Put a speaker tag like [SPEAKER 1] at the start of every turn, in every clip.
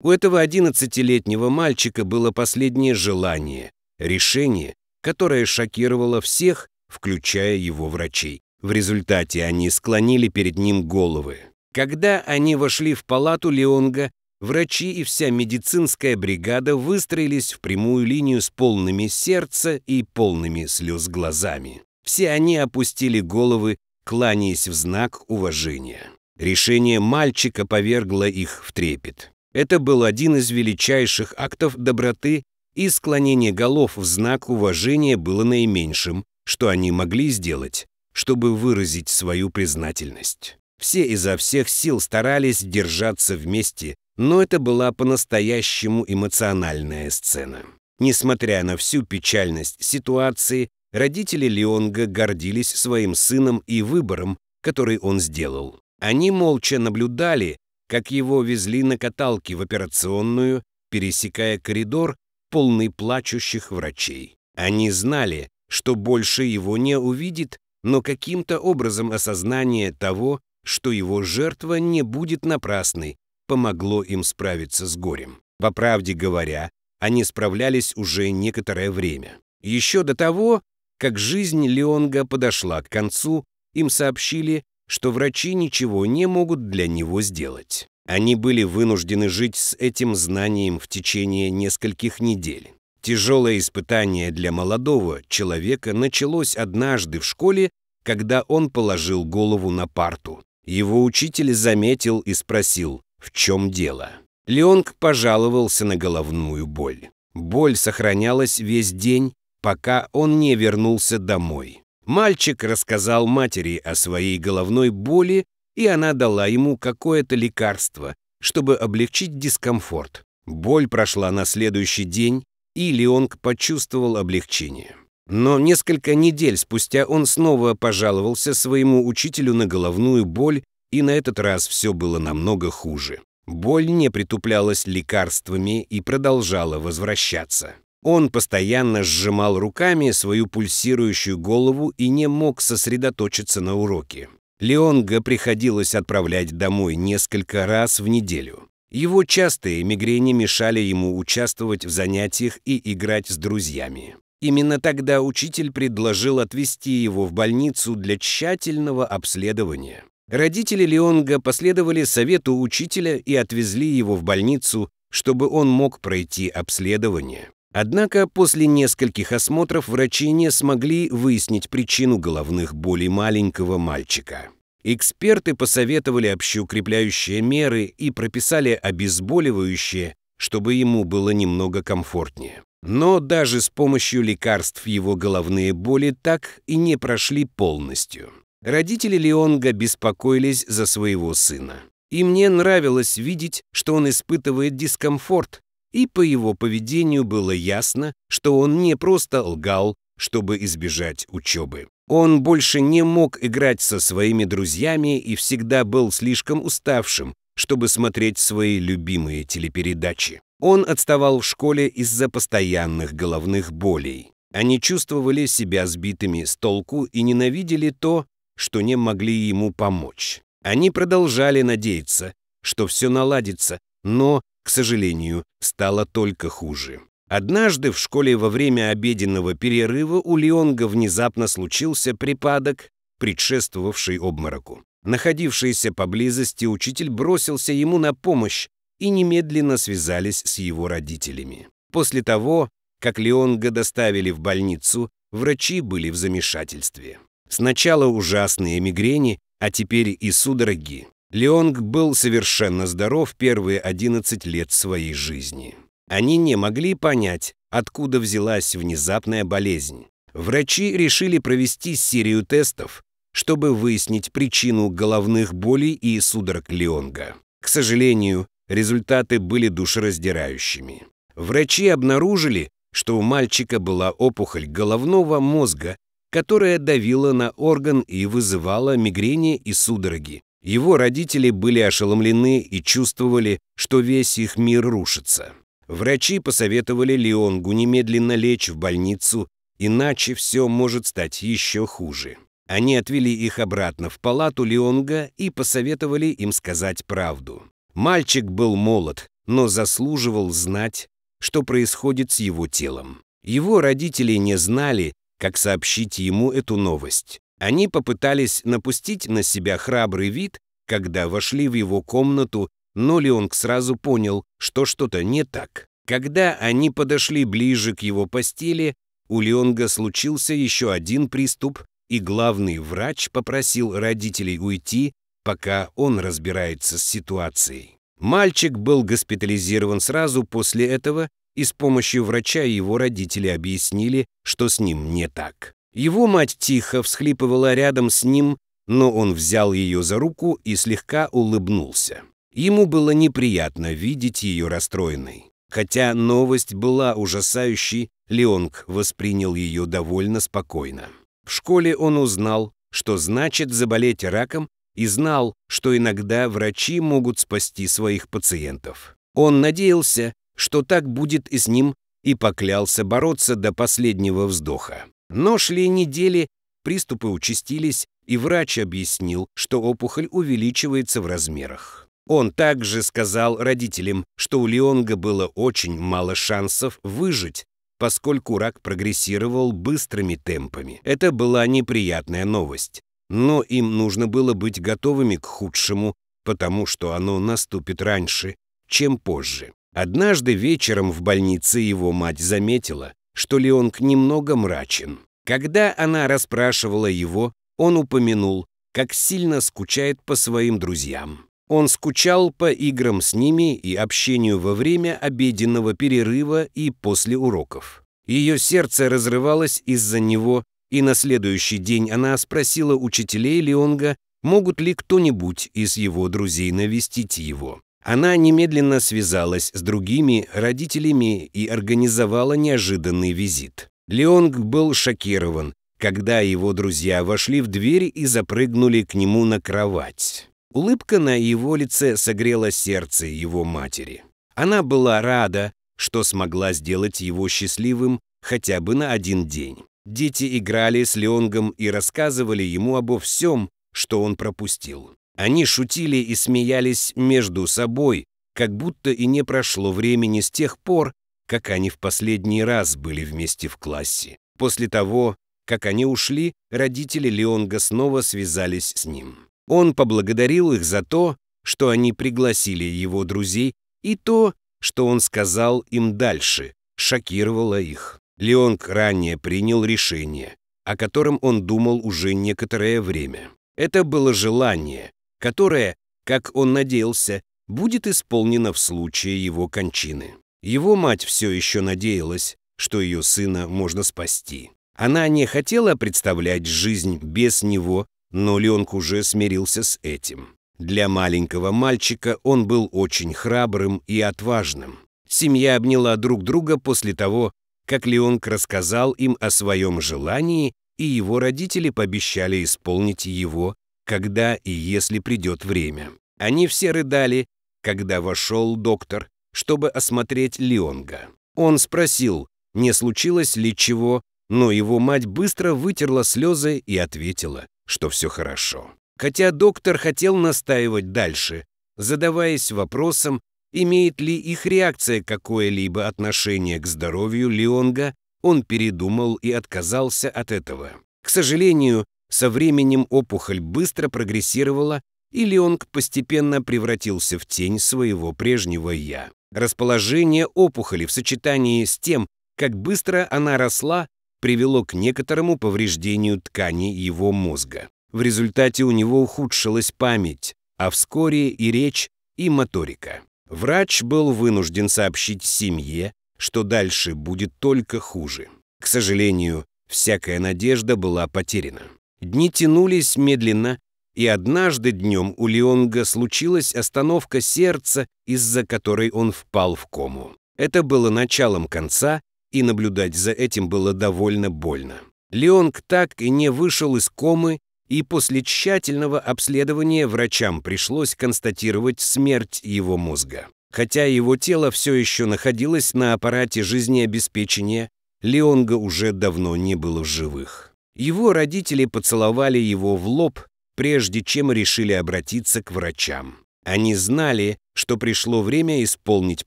[SPEAKER 1] У этого 11-летнего мальчика было последнее желание, решение, которое шокировало всех, включая его врачей. В результате они склонили перед ним головы. Когда они вошли в палату Леонга, врачи и вся медицинская бригада выстроились в прямую линию с полными сердца и полными слез глазами. Все они опустили головы, кланяясь в знак уважения. Решение мальчика повергло их в трепет. Это был один из величайших актов доброты, и склонение голов в знак уважения было наименьшим, что они могли сделать, чтобы выразить свою признательность. Все изо всех сил старались держаться вместе, но это была по-настоящему эмоциональная сцена. Несмотря на всю печальность ситуации, родители Леонга гордились своим сыном и выбором, который он сделал. Они молча наблюдали, как его везли на каталке в операционную, пересекая коридор, полный плачущих врачей. Они знали, что больше его не увидит, но каким-то образом осознание того, что его жертва не будет напрасной, помогло им справиться с горем. По правде говоря, они справлялись уже некоторое время. Еще до того, как жизнь Леонга подошла к концу, им сообщили, что врачи ничего не могут для него сделать. Они были вынуждены жить с этим знанием в течение нескольких недель. Тяжелое испытание для молодого человека началось однажды в школе, когда он положил голову на парту. Его учитель заметил и спросил, в чем дело. Леонг пожаловался на головную боль. Боль сохранялась весь день, пока он не вернулся домой. Мальчик рассказал матери о своей головной боли, и она дала ему какое-то лекарство, чтобы облегчить дискомфорт. Боль прошла на следующий день, и Леонг почувствовал облегчение. Но несколько недель спустя он снова пожаловался своему учителю на головную боль, и на этот раз все было намного хуже. Боль не притуплялась лекарствами и продолжала возвращаться. Он постоянно сжимал руками свою пульсирующую голову и не мог сосредоточиться на уроке. Леонга приходилось отправлять домой несколько раз в неделю. Его частые мигрени мешали ему участвовать в занятиях и играть с друзьями. Именно тогда учитель предложил отвезти его в больницу для тщательного обследования. Родители Леонга последовали совету учителя и отвезли его в больницу, чтобы он мог пройти обследование. Однако после нескольких осмотров врачи не смогли выяснить причину головных болей маленького мальчика. Эксперты посоветовали общеукрепляющие меры и прописали обезболивающее, чтобы ему было немного комфортнее. Но даже с помощью лекарств его головные боли так и не прошли полностью. Родители Леонга беспокоились за своего сына. И мне нравилось видеть, что он испытывает дискомфорт, и по его поведению было ясно, что он не просто лгал, чтобы избежать учебы. Он больше не мог играть со своими друзьями и всегда был слишком уставшим, чтобы смотреть свои любимые телепередачи. Он отставал в школе из-за постоянных головных болей. Они чувствовали себя сбитыми с толку и ненавидели то, что не могли ему помочь. Они продолжали надеяться, что все наладится, но, к сожалению, стало только хуже. Однажды в школе во время обеденного перерыва у Леонга внезапно случился припадок, предшествовавший обмороку. Находившийся поблизости учитель бросился ему на помощь и немедленно связались с его родителями. После того, как Леонга доставили в больницу, врачи были в замешательстве. Сначала ужасные мигрени, а теперь и судороги. Леонг был совершенно здоров первые 11 лет своей жизни. Они не могли понять, откуда взялась внезапная болезнь. Врачи решили провести серию тестов, чтобы выяснить причину головных болей и судорог Леонга. К сожалению, результаты были душераздирающими. Врачи обнаружили, что у мальчика была опухоль головного мозга, которая давила на орган и вызывала мигрени и судороги, его родители были ошеломлены и чувствовали, что весь их мир рушится. Врачи посоветовали Леонгу немедленно лечь в больницу, иначе все может стать еще хуже. Они отвели их обратно в палату Леонга и посоветовали им сказать правду. Мальчик был молод, но заслуживал знать, что происходит с его телом. Его родители не знали, как сообщить ему эту новость. Они попытались напустить на себя храбрый вид, когда вошли в его комнату, но Леонг сразу понял, что что-то не так. Когда они подошли ближе к его постели, у Леонга случился еще один приступ, и главный врач попросил родителей уйти, пока он разбирается с ситуацией. Мальчик был госпитализирован сразу после этого, и с помощью врача его родители объяснили, что с ним не так. Его мать тихо всхлипывала рядом с ним, но он взял ее за руку и слегка улыбнулся. Ему было неприятно видеть ее расстроенной. Хотя новость была ужасающей, Леонг воспринял ее довольно спокойно. В школе он узнал, что значит заболеть раком, и знал, что иногда врачи могут спасти своих пациентов. Он надеялся, что так будет и с ним, и поклялся бороться до последнего вздоха. Но шли недели, приступы участились, и врач объяснил, что опухоль увеличивается в размерах. Он также сказал родителям, что у Леонга было очень мало шансов выжить, поскольку рак прогрессировал быстрыми темпами. Это была неприятная новость. Но им нужно было быть готовыми к худшему, потому что оно наступит раньше, чем позже. Однажды вечером в больнице его мать заметила, что Леонг немного мрачен. Когда она расспрашивала его, он упомянул, как сильно скучает по своим друзьям. Он скучал по играм с ними и общению во время обеденного перерыва и после уроков. Ее сердце разрывалось из-за него, и на следующий день она спросила учителей Леонга, могут ли кто-нибудь из его друзей навестить его. Она немедленно связалась с другими родителями и организовала неожиданный визит. Леонг был шокирован, когда его друзья вошли в дверь и запрыгнули к нему на кровать. Улыбка на его лице согрела сердце его матери. Она была рада, что смогла сделать его счастливым хотя бы на один день. Дети играли с Леонгом и рассказывали ему обо всем, что он пропустил. Они шутили и смеялись между собой, как будто и не прошло времени с тех пор, как они в последний раз были вместе в классе. После того, как они ушли, родители Леонга снова связались с ним. Он поблагодарил их за то, что они пригласили его друзей, и то, что он сказал им дальше, шокировало их. Леонг ранее принял решение, о котором он думал уже некоторое время. Это было желание, которое, как он надеялся, будет исполнено в случае его кончины. Его мать все еще надеялась, что ее сына можно спасти. Она не хотела представлять жизнь без него, но Ленк уже смирился с этим. Для маленького мальчика он был очень храбрым и отважным. Семья обняла друг друга после того, как Леонг рассказал им о своем желании, и его родители пообещали исполнить его когда и если придет время. Они все рыдали, когда вошел доктор, чтобы осмотреть Леонга. Он спросил, не случилось ли чего, но его мать быстро вытерла слезы и ответила, что все хорошо. Хотя доктор хотел настаивать дальше, задаваясь вопросом, имеет ли их реакция какое-либо отношение к здоровью Леонга, он передумал и отказался от этого. К сожалению, со временем опухоль быстро прогрессировала, и Леонг постепенно превратился в тень своего прежнего «я». Расположение опухоли в сочетании с тем, как быстро она росла, привело к некоторому повреждению ткани его мозга. В результате у него ухудшилась память, а вскоре и речь, и моторика. Врач был вынужден сообщить семье, что дальше будет только хуже. К сожалению, всякая надежда была потеряна. Дни тянулись медленно, и однажды днем у Леонга случилась остановка сердца, из-за которой он впал в кому. Это было началом конца, и наблюдать за этим было довольно больно. Леонг так и не вышел из комы, и после тщательного обследования врачам пришлось констатировать смерть его мозга. Хотя его тело все еще находилось на аппарате жизнеобеспечения, Леонга уже давно не было в живых. Его родители поцеловали его в лоб, прежде чем решили обратиться к врачам. Они знали, что пришло время исполнить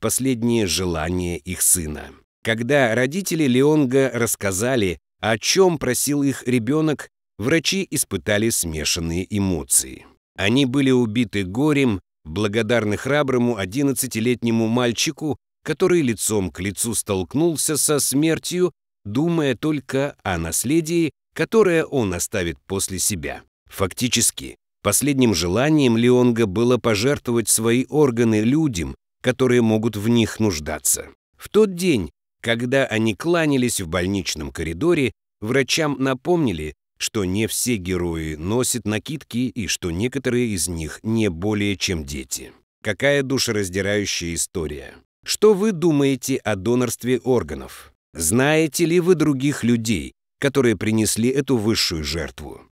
[SPEAKER 1] последнее желание их сына. Когда родители Леонга рассказали, о чем просил их ребенок, врачи испытали смешанные эмоции. Они были убиты горем, благодарны храброму 11-летнему мальчику, который лицом к лицу столкнулся со смертью, думая только о наследии, которое он оставит после себя. Фактически, последним желанием Леонга было пожертвовать свои органы людям, которые могут в них нуждаться. В тот день, когда они кланялись в больничном коридоре, врачам напомнили, что не все герои носят накидки и что некоторые из них не более чем дети. Какая душераздирающая история. Что вы думаете о донорстве органов? Знаете ли вы других людей, которые принесли эту высшую жертву.